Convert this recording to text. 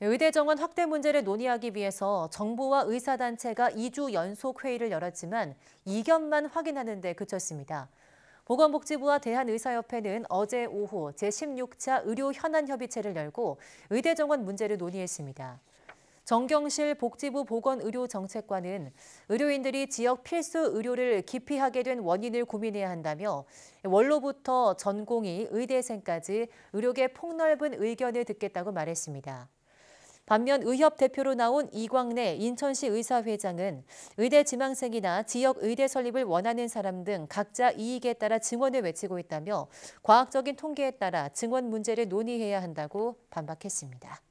의대 정원 확대 문제를 논의하기 위해서 정부와 의사단체가 2주 연속 회의를 열었지만 이견만 확인하는 데 그쳤습니다. 보건복지부와 대한의사협회는 어제 오후 제16차 의료 현안 협의체를 열고 의대 정원 문제를 논의했습니다. 정경실 복지부 보건의료정책관은 의료인들이 지역 필수 의료를 기피하게 된 원인을 고민해야 한다며 원로부터 전공의, 의대생까지 의료계 폭넓은 의견을 듣겠다고 말했습니다. 반면 의협 대표로 나온 이광래 인천시 의사회장은 의대 지망생이나 지역 의대 설립을 원하는 사람 등 각자 이익에 따라 증원을 외치고 있다며 과학적인 통계에 따라 증원 문제를 논의해야 한다고 반박했습니다.